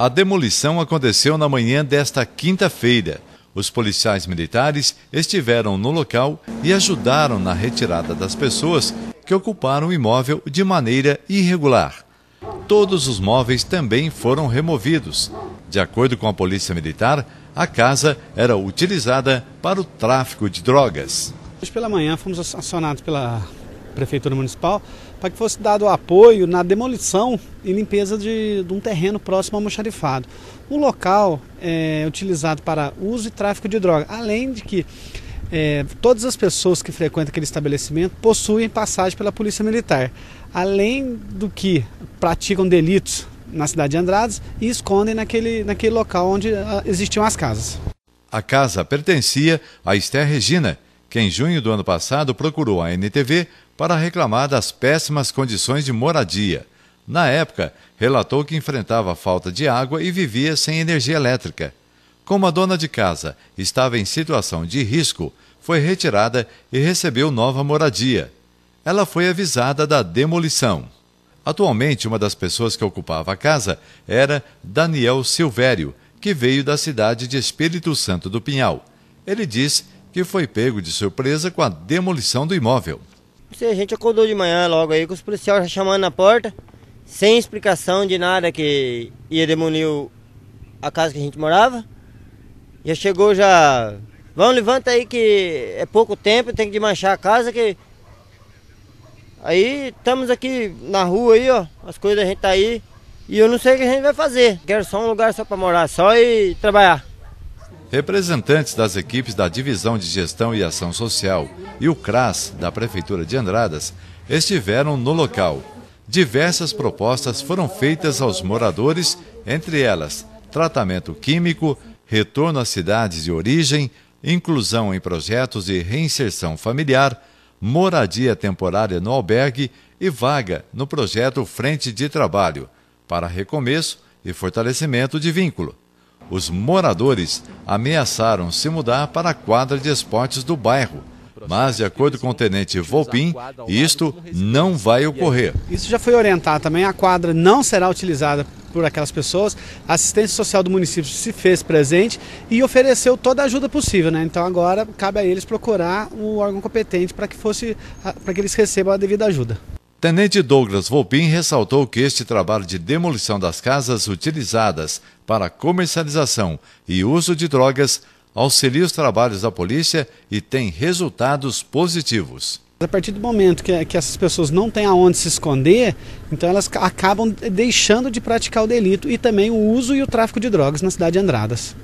A demolição aconteceu na manhã desta quinta-feira. Os policiais militares estiveram no local e ajudaram na retirada das pessoas que ocuparam o imóvel de maneira irregular. Todos os móveis também foram removidos. De acordo com a Polícia Militar, a casa era utilizada para o tráfico de drogas. Hoje pela manhã fomos acionados pela Prefeitura Municipal, para que fosse dado apoio na demolição e limpeza de, de um terreno próximo ao moxarifado. O local é utilizado para uso e tráfico de droga, além de que é, todas as pessoas que frequentam aquele estabelecimento possuem passagem pela Polícia Militar, além do que praticam delitos na cidade de Andradas e escondem naquele, naquele local onde ah, existiam as casas. A casa pertencia a Esther Regina, que em junho do ano passado procurou a NTV para reclamar das péssimas condições de moradia. Na época, relatou que enfrentava falta de água e vivia sem energia elétrica. Como a dona de casa estava em situação de risco, foi retirada e recebeu nova moradia. Ela foi avisada da demolição. Atualmente, uma das pessoas que ocupava a casa era Daniel Silvério, que veio da cidade de Espírito Santo do Pinhal. Ele diz que foi pego de surpresa com a demolição do imóvel. A gente acordou de manhã logo aí, com os policiais chamando na porta, sem explicação de nada que ia demolir a casa que a gente morava. Já chegou já. vamos levanta aí que é pouco tempo, tem que desmanchar a casa que. Aí estamos aqui na rua aí, ó. As coisas a gente tá aí. E eu não sei o que a gente vai fazer. Quero só um lugar só para morar, só e trabalhar. Representantes das equipes da Divisão de Gestão e Ação Social e o CRAS da Prefeitura de Andradas estiveram no local. Diversas propostas foram feitas aos moradores, entre elas tratamento químico, retorno às cidades de origem, inclusão em projetos de reinserção familiar, moradia temporária no albergue e vaga no projeto Frente de Trabalho, para recomeço e fortalecimento de vínculo os moradores ameaçaram se mudar para a quadra de esportes do bairro. Mas, de acordo com o tenente Volpin, isto não vai ocorrer. Isso já foi orientado também, a quadra não será utilizada por aquelas pessoas. A assistência social do município se fez presente e ofereceu toda a ajuda possível, né? Então agora cabe a eles procurar o órgão competente para que fosse para que eles recebam a devida ajuda. Tenente Douglas Volpin ressaltou que este trabalho de demolição das casas utilizadas para comercialização e uso de drogas auxilia os trabalhos da polícia e tem resultados positivos. A partir do momento que, que essas pessoas não têm aonde se esconder, então elas acabam deixando de praticar o delito e também o uso e o tráfico de drogas na cidade de Andradas.